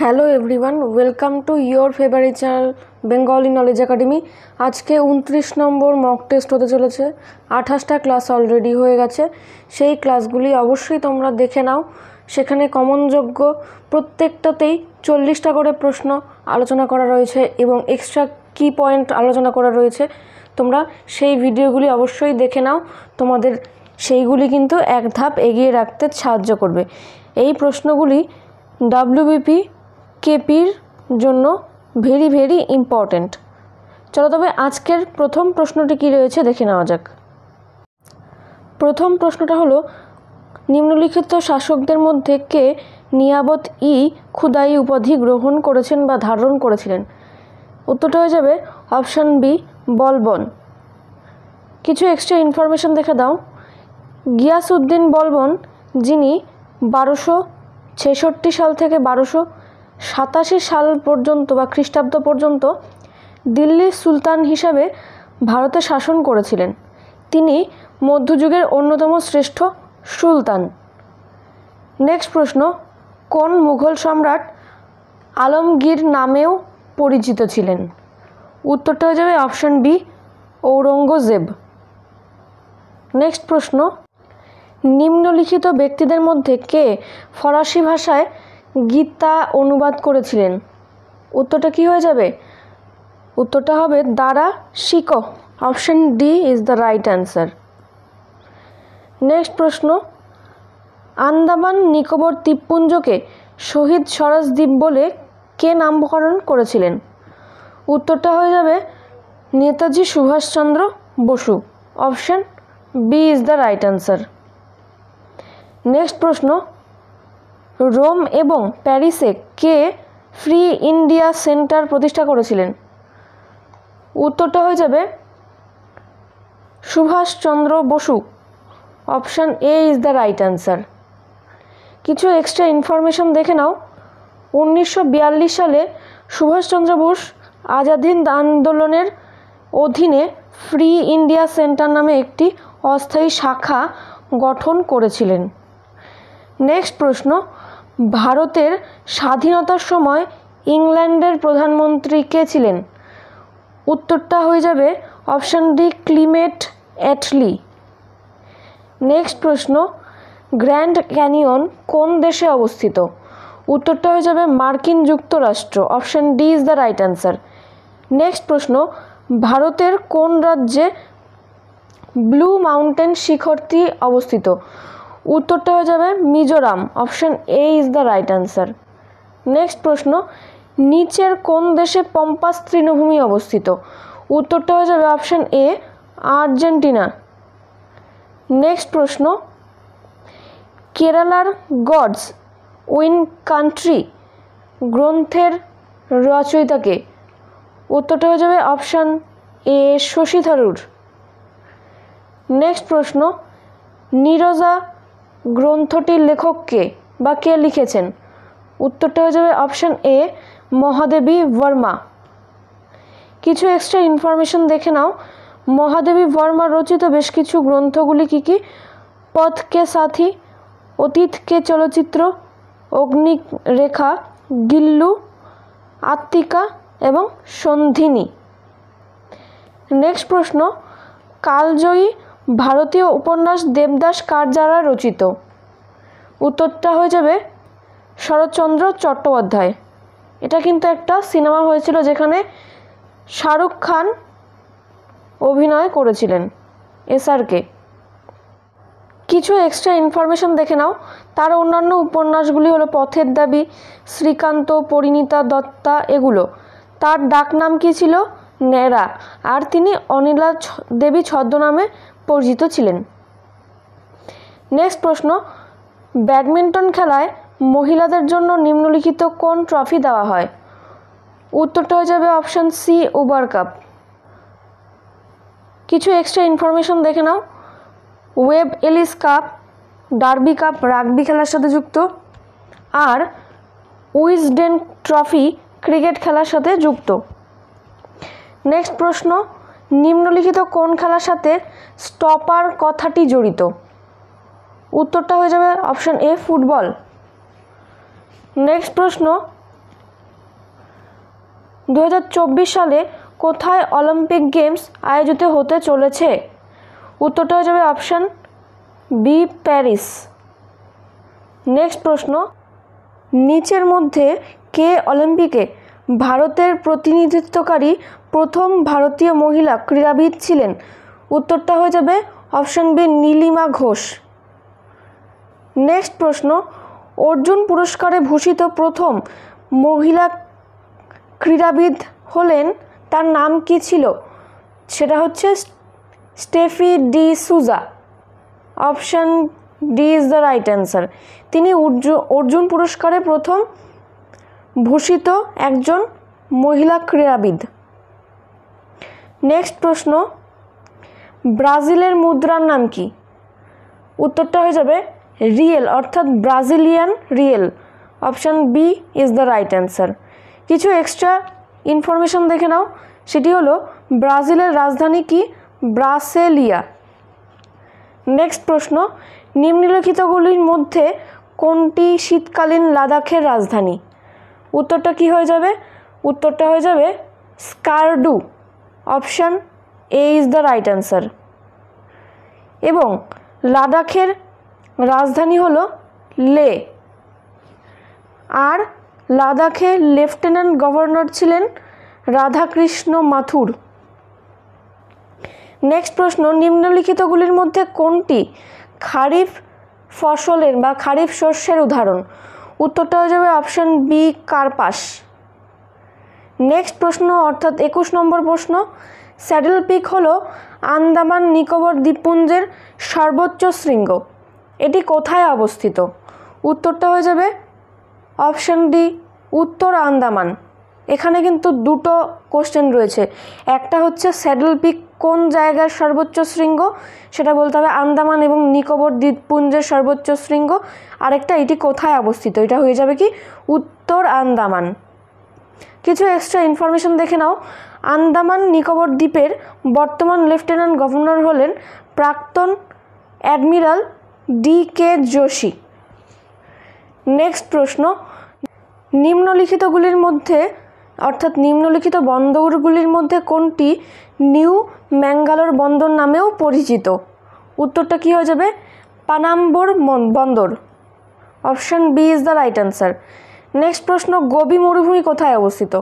hello everyone welcome to your favourite channel Bengali knowledge academy আজকে উনত্রিশ নম্বর mock test হতে চলেছে আঠাশটা ক্লাস অলরেডি হয়ে গেছে সেই ক্লাসগুলি অবশ্যই তোমরা দেখে নাও সেখানে কমনযোগ্য প্রত্যেকটাতেই চল্লিশটা করে প্রশ্ন আলোচনা করা রয়েছে এবং এক্সট্রা কি পয়েন্ট আলোচনা করা রয়েছে তোমরা সেই ভিডিওগুলি অবশ্যই দেখে নাও তোমাদের সেইগুলি কিন্তু এক ধাপ এগিয়ে রাখতে সাহায্য করবে এই প্রশ্নগুলি ডাব্লিউবিপি কেপির জন্য ভেরি ভেরি ইম্পর্ট্যান্ট চলো তবে আজকের প্রথম প্রশ্নটি কী রয়েছে দেখে নেওয়া যাক প্রথম প্রশ্নটা হলো নিম্নলিখিত শাসকদের মধ্যে কে নিয়াবত ই ক্ষুদাই উপাধি গ্রহণ করেছেন বা ধারণ করেছিলেন উত্তরটা হয়ে যাবে অপশান বি বলবন কিছু এক্সট্রা ইনফরমেশন দেখে দাও গিয়াসউদ্দিন বলবন যিনি বারোশো ছেষট্টি সাল থেকে বারোশো সাতাশি সাল পর্যন্ত বা খ্রিস্টাব্দ পর্যন্ত দিল্লির সুলতান হিসাবে ভারতে শাসন করেছিলেন তিনি মধ্যযুগের অন্যতম শ্রেষ্ঠ সুলতান নেক্সট প্রশ্ন কোন মুঘল সম্রাট আলমগীর নামেও পরিচিত ছিলেন উত্তরটা হয়ে যাবে অপশন বি ঔরঙ্গজেব নেক্সট প্রশ্ন নিম্নলিখিত ব্যক্তিদের মধ্যে কে ফরাসি ভাষায় গীতা অনুবাদ করেছিলেন উত্তরটা কি হয়ে যাবে উত্তরটা হবে দ্বারা শিক option D is the right answer next প্রশ্ন আন্দামান নিকোবর দ্বীপপুঞ্জকে শহীদ স্বরাজ দ্বীপ বলে কে নামকরণ করেছিলেন উত্তরটা হয়ে যাবে Netaji Subhash Chandra Bose option B is the right answer next প্রশ্ন রোম এবং প্যারিসে কে ফ্রি ইন্ডিয়া সেন্টার প্রতিষ্ঠা করেছিলেন উত্তরটা হয়ে যাবে Subhash Chandra Bose option A is the right answer কিছু এক্সট্রা ইনফরমেশন দেখে নাও উনিশশো সালে সুভাষচন্দ্র বোস আজাদিন আন্দোলনের অধীনে ফ্রি ইন্ডিয়া সেন্টার নামে একটি অস্থায়ী শাখা গঠন করেছিলেন নেক্সট প্রশ্ন ভারতের স্বাধীনতার সময় ইংল্যান্ডের প্রধানমন্ত্রী কে ছিলেন উত্তরটা হয়ে যাবে option D Clement Attlee next প্রশ্ন গ্র্যান্ড ক্যানিয়ন কোন দেশে অবস্থিত উত্তরটা হয়ে যাবে মার্কিন যুক্তরাষ্ট্র option D is the right answer next প্রশ্ন ভারতের কোন রাজ্যে ব্লু মাউন্টেন শিখরটি অবস্থিত উত্তরটা হয়ে যাবে Mizoram option A is the right answer next প্রশ্ন নিচের কোন দেশে পম্পাস তৃণভূমি অবস্থিত উত্তরটা হয়ে যাবে অপশান এ আর্জেন্টিনা নেক্সট প্রশ্ন কেরালার গডস উইন কান্ট্রি গ্রন্থের রচয়িতাকে উত্তরটা হয়ে যাবে option A Shashi Tharoor next প্রশ্ন নীরজা গ্রন্থটির লেখক কে বা কে লিখেছেন উত্তরটা হয়ে যাবে অপশান এ মহাদেবী বর্মা কিছু এক্সট্রা ইনফরমেশন দেখে নাও মহাদেবী বর্মা রচিত বেশ কিছু গ্রন্থগুলি কী কী পথ কে সাথী অতীত কে চলচ্চিত্র অগ্নি রেখা গিল্লু আত্মিকা এবং সন্ধিনী নেক্সট প্রশ্ন কালজয়ী ভারতীয় উপন্যাস দেবদাস কার দ্বারা রচিত উত্তরটা হয়ে যাবে শরৎচন্দ্র চট্টোপাধ্যায় এটা কিন্তু একটা সিনেমা হয়েছিল যেখানে শাহরুখ খান অভিনয় করেছিলেন এসআরকে কিছু এক্সট্রা ইনফরমেশন দেখে নাও তার অন্যান্য উপন্যাসগুলি হলো পথের দাবি শ্রীকান্ত পরিণীতা দত্তা এগুলো তার ডাক নাম কী ছিল ন্যাড়া আর তিনি অনিলা দেবী ছদ্মনামে পরিচিত ছিলেন নেক্সট প্রশ্ন ব্যাডমিন্টন খেলায় মহিলাদের জন্য নিম্নলিখিত কোন ট্রফি দেওয়া হয় উত্তরটা হয়ে যাবে অপশান সি ওভার কাপ কিছু এক্সট্রা ইনফরমেশন দেখে নাও Webb Ellis cup Derby cup rugby খেলার সাথে যুক্ত আর উইজডেন ট্রফি ক্রিকেট খেলার সাথে যুক্ত নেক্সট প্রশ্ন নিম্নলিখিত কোন খেলার সাথে স্টপার কথাটি জড়িত উত্তরটা হয়ে যাবে অপশান এ ফুটবল নেক্সট প্রশ্ন দু সালে কোথায় অলিম্পিক গেমস আয়োজিত হতে চলেছে উত্তরটা হয়ে যাবে অপশান বি প্যারিস নেক্সট প্রশ্ন নিচের মধ্যে কে অলিম্পিকে ভারতের প্রতিনিধিত্বকারী প্রথম ভারতীয় মহিলা ক্রীড়াবিদ ছিলেন উত্তরটা হয়ে যাবে option B Nilima Ghosh next প্রশ্ন অর্জুন পুরস্কারে ভূষিত প্রথম মহিলা ক্রীড়াবিদ হলেন তার নাম কি ছিল সেটা হচ্ছে Stephie D'Souza option D is the right answer তিনি অর্জুন পুরস্কারে প্রথম ভূষিত একজন মহিলা ক্রীড়াবিদ নেক্সট প্রশ্ন ব্রাজিলের মুদ্রার নাম কি উত্তরটা হয়ে যাবে রিয়েল অর্থাৎ Brazilian real option B is the right answer কিছু এক্সট্রা ইনফরমেশন দেখে নাও সেটি হলো ব্রাজিলের রাজধানী কি ব্রাসেলিয়া নেক্সট প্রশ্ন নিম্নলিখিতগুলির মধ্যে কোনটি শীতকালীন লাদাখের রাজধানী উত্তরটা কি হয়ে যাবে উত্তরটা হয়ে যাবে Skardu option A is the right answer এবং লাদাখের রাজধানী হলো লে আর লাদাখে লেফটেন্যান্ট গভর্নর ছিলেন রাধাকৃষ্ণ মাথুর নেক্সট প্রশ্ন নিম্নলিখিতগুলির মধ্যে কোনটি খারিফ ফসলের বা খারিফ শস্যের উদাহরণ উত্তরটা হয়ে যাবে অপশান বি কার্পাস নেক্সট প্রশ্ন অর্থাৎ একুশ নম্বর প্রশ্ন স্যাডেল পিক হলো আন্দামান নিকোবর দ্বীপপুঞ্জের সর্বোচ্চ শৃঙ্গ এটি কোথায় অবস্থিত উত্তরটা হয়ে যাবে অপশান ডি উত্তর আন্দামান এখানে কিন্তু দুটো কোশ্চেন রয়েছে একটা হচ্ছে স্যাডেল পিক কোন জায়গার সর্বোচ্চ শৃঙ্গ সেটা বলতে হবে আন্দামান এবং নিকোবর দ্বীপপুঞ্জের সর্বোচ্চ শৃঙ্গ আরেকটা এটি কোথায় অবস্থিত এটা হয়ে যাবে কি উত্তর আন্দামান কিছু এক্সট্রা ইনফরমেশন দেখে নাও আন্দামান নিকোবর দ্বীপের বর্তমান লেফটেন্যান্ট গভর্নর হলেন প্রাক্তন admiral D K Joshi next প্রশ্ন নিম্নলিখিতগুলির মধ্যে অর্থাৎ নিম্নলিখিত বন্দরগুলির মধ্যে কোনটি নিউ ম্যাঙ্গালোর বন্দর নামেও পরিচিত উত্তরটা কী হয়ে যাবে পানাম্বর বন্দর option B is the right answer next প্রশ্ন গোবি মরুভূমি কোথায় অবস্থিত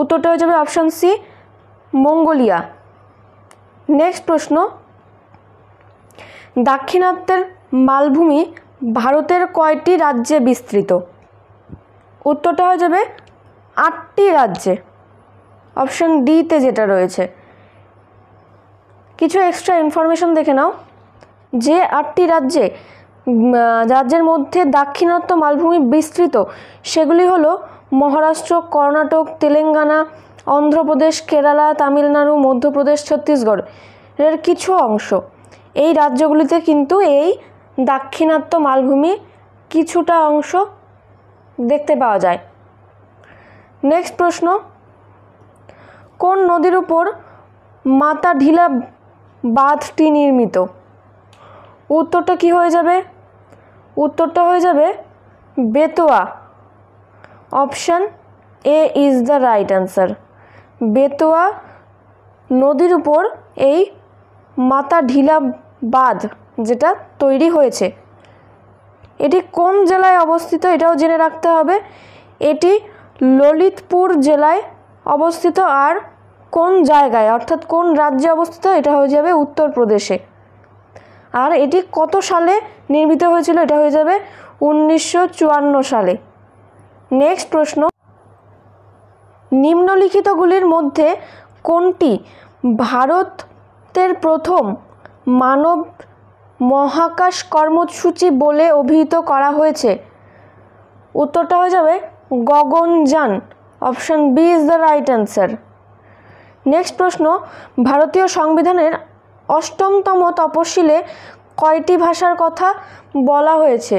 উত্তরটা হয়ে যাবে অপশান সি মঙ্গোলিয়া নেক্সট প্রশ্ন দাক্ষিণাত্যের মালভূমি ভারতের কয়টি রাজ্যে বিস্তৃত উত্তরটা হয়ে যাবে আটটি রাজ্যে অপশান ডিতে যেটা রয়েছে কিছু এক্সট্রা ইনফরমেশন দেখে নাও যে আটটি রাজ্যে রাজ্যের মধ্যে দাক্ষিণাত্য মালভূমি বিস্তৃত সেগুলি হলো মহারাষ্ট্র কর্ণাটক তেলেঙ্গানা অন্ধ্রপ্রদেশ কেরালা তামিলনাড়ু মধ্যপ্রদেশ ছত্তিশগড় এর কিছু অংশ এই রাজ্যগুলিতে কিন্তু এই দাক্ষিণাত্য মালভূমি কিছুটা অংশ দেখতে পাওয়া যায় নেক্সট প্রশ্ন কোন নদীর উপর মাতা ঢিলা বাঁধটি নির্মিত উত্তরটা কি হয়ে যাবে উত্তরটা হয়ে যাবে Betwa option A is the right answer Betwa নদীর উপর এই মাতা ঢিলা বাঁধ যেটা তৈরি হয়েছে এটি কোন জেলায় অবস্থিত এটাও জেনে রাখতে হবে এটি ললিতপুর জেলায় অবস্থিত আর কোন জায়গায় অর্থাৎ কোন রাজ্যে অবস্থিত এটা হয়ে যাবে উত্তরপ্রদেশে আর এটি কত সালে নির্মিত হয়েছিল এটা হয়ে যাবে উনিশশো সালে নেক্সট প্রশ্ন নিম্নলিখিতগুলির মধ্যে কোনটি ভারতের প্রথম মানব মহাকাশ কর্মসূচি বলে অভিহিত করা হয়েছে উত্তরটা হয়ে যাবে Gaganyaan option B is the right answer next প্রশ্ন ভারতীয় সংবিধানের অষ্টমতম তপশিলে কয়টি ভাষার কথা বলা হয়েছে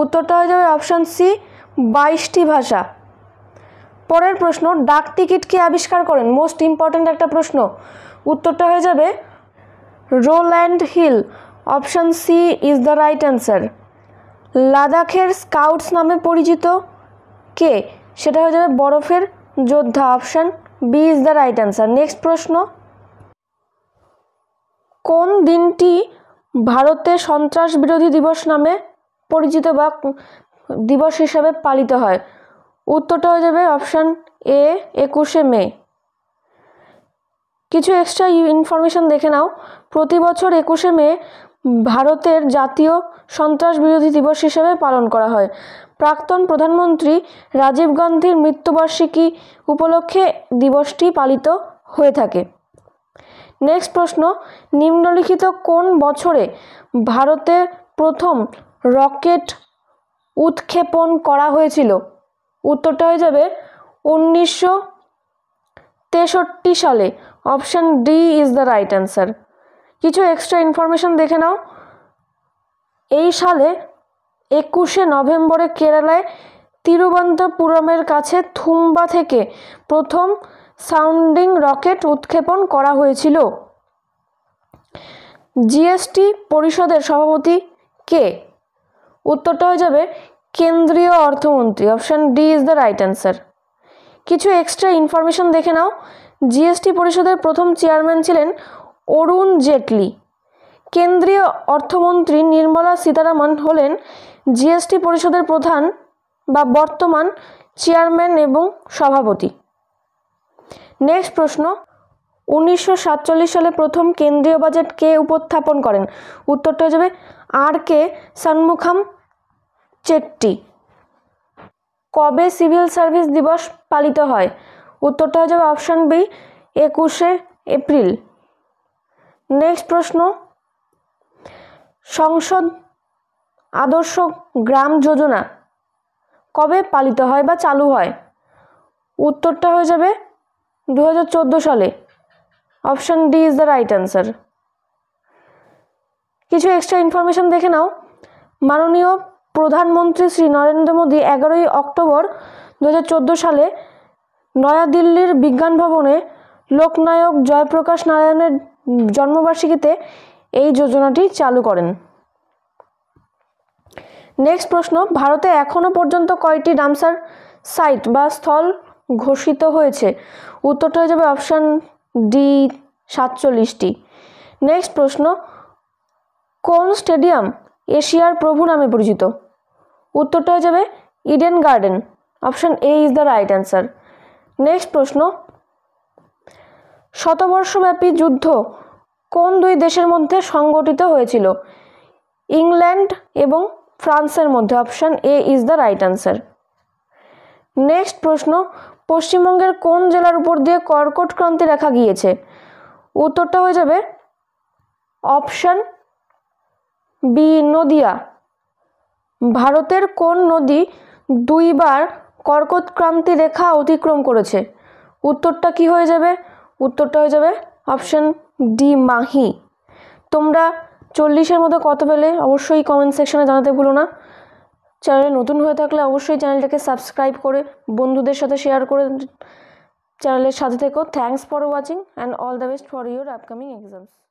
উত্তরটা হয়ে যাবে অপশান সি বাইশটি ভাষা পরের প্রশ্ন ডাক টিকিট কে আবিষ্কার করেন মোস্ট ইম্পর্ট্যান্ট একটা প্রশ্ন উত্তরটা হয়ে যাবে Rowland Hill option C is the right answer লাদাখের স্কাউটস নামে পরিচিত কে সেটা হয়ে যাবে বরফের যোদ্ধা option B is the right answer next প্রশ্ন কোন দিনটি ভারতে সন্ত্রাস বিরোধী দিবস নামে পরিচিত বা দিবস হিসাবে পালিত হয় উত্তরটা হয়ে যাবে অপশান এ একুশে মে কিছু এক্সট্রা ইনফরমেশন দেখে নাও প্রতি বছর একুশে মে ভারতের জাতীয় সন্ত্রাস বিরোধী দিবস হিসেবে পালন করা হয় প্রাক্তন প্রধানমন্ত্রী রাজীব গান্ধীর মৃত্যুবার্ষিকী উপলক্ষে দিবসটি পালিত হয়ে থাকে নেক্সট প্রশ্ন নিম্নলিখিত কোন বছরে ভারতে প্রথম রকেট উৎক্ষেপণ করা হয়েছিল উত্তরটা হয়ে যাবে উনিশশো তেষট্টি সালে option D is the right answer কিছু এক্সট্রা ইনফরমেশন দেখে নাও এই সালে একুশে নভেম্বরে কেরালায় তিরুবন্তপুরমের কাছে থুম্বা থেকে প্রথম সাউন্ডিং রকেট উৎক্ষেপণ করা হয়েছিল জিএসটি পরিষদের সভাপতি কে উত্তরটা হয়ে যাবে কেন্দ্রীয় অর্থমন্ত্রী option D is the right answer কিছু এক্সট্রা ইনফরমেশন দেখে নাও জিএসটি পরিষদের প্রথম চেয়ারম্যান ছিলেন অরুণ জেটলি কেন্দ্রীয় অর্থমন্ত্রী নির্মলা সীতারামন হলেন জিএসটি পরিষদের প্রধান বা বর্তমান চেয়ারম্যান এবং সভাপতি নেক্সট প্রশ্ন উনিশশো সালে প্রথম কেন্দ্রীয় বাজেট কে উপস্থাপন করেন উত্তরটা হয়ে যাবে আর কে সানমুখাম চেট্টি কবে সিভিল সার্ভিস দিবস পালিত হয় উত্তরটা হয়ে যাবে অপশান বি একুশে এপ্রিল নেক্সট প্রশ্ন সংসদ আদর্শ গ্রাম যোজনা কবে পালিত হয় বা চালু হয় উত্তরটা হয়ে যাবে দু সালে option D is the right answer কিছু এক্সট্রা ইনফরমেশান দেখে নাও মাননীয় প্রধানমন্ত্রী শ্রী নরেন্দ্র মোদী এগারোই অক্টোবর দু সালে নয়াদিল্লির বিজ্ঞান ভবনে লোকনায়ক জয়প্রকাশ নারায়ণের জন্মবার্ষিকীতে এই যোজনাটি চালু করেন নেক্সট প্রশ্ন ভারতে এখনও পর্যন্ত কয়টি রামসার সাইট বা স্থল ঘোষিত হয়েছে উত্তরটা হয়ে যাবে অপশান ডি সাতচল্লিশটি নেক্সট প্রশ্ন কোন স্টেডিয়াম এশিয়ার প্রভু নামে পরিচিত উত্তরটা হয়ে যাবে Eden Garden option A is the right answer next প্রশ্ন শতবর্ষব্যাপী যুদ্ধ কোন দুই দেশের মধ্যে সংগঠিত হয়েছিল ইংল্যান্ড এবং ফ্রান্সের মধ্যে option A is the right answer next প্রশ্ন পশ্চিমবঙ্গের কোন জেলার উপর দিয়ে কর্কট ক্রান্তি রেখা গিয়েছে উত্তরটা হয়ে যাবে অপশান বি নদিয়া ভারতের কোন নদী দুইবার কর্কট ক্রান্তি রেখা অতিক্রম করেছে উত্তরটা কি হয়ে যাবে উত্তরটা হয়ে যাবে অপশান ডি মাহি তোমরা চল্লিশের মতো কত পেলে অবশ্যই কমেন্ট সেকশানে জানাতে ভুলো না চ্যানেলে নতুন হয়ে থাকলে অবশ্যই চ্যানেলটাকে সাবস্ক্রাইব করে বন্ধুদের সাথে শেয়ার করে চ্যানেলের সাথে থেকো thanks for watching and all the best for your upcoming exams